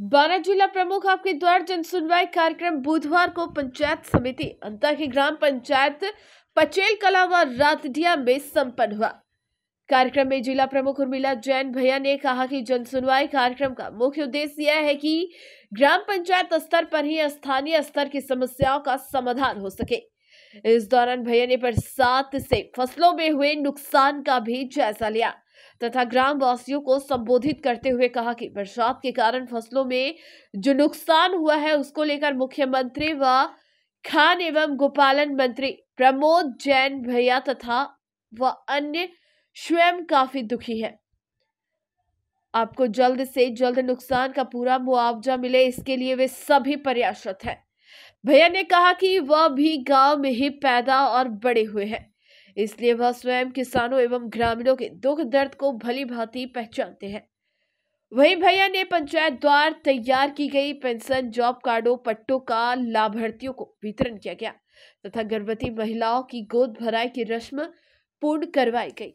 बारह जिला प्रमुख आपके द्वार जन सुनवाई कार्यक्रम बुधवार को पंचायत समिति अंता की ग्राम पंचायत पचेल कला व रातडिया में संपन्न हुआ कार्यक्रम में जिला प्रमुख उर्मिला जैन भैया ने कहा कि जन सुनवाई कार्यक्रम का मुख्य उद्देश्य यह है कि ग्राम पंचायत स्तर पर ही स्थानीय स्तर की समस्याओं का समाधान हो सके इस दौरान भैया ने बरसात से फसलों में हुए नुकसान का भी जायजा लिया तथा ग्राम वासियों को संबोधित करते हुए कहा कि बरसात के कारण फसलों में जो नुकसान हुआ है उसको लेकर मुख्यमंत्री व खान एवं गोपालन मंत्री प्रमोद जैन भैया तथा व अन्य स्वयं काफी दुखी है आपको जल्द से जल्द नुकसान का पूरा मुआवजा मिले इसके लिए वे सभी प्रयासरत हैं भैया ने कहा कि वह भी गांव में ही पैदा और बड़े हुए हैं इसलिए वह स्वयं किसानों एवं ग्रामीणों के दुख दर्द को भली भांति पहचानते हैं वहीं भैया ने पंचायत द्वार तैयार की गई पेंशन जॉब कार्डो पट्टों का लाभार्थियों को वितरण किया गया तथा गर्भवती महिलाओं की गोद भराई की रस्म पूर्ण करवाई गई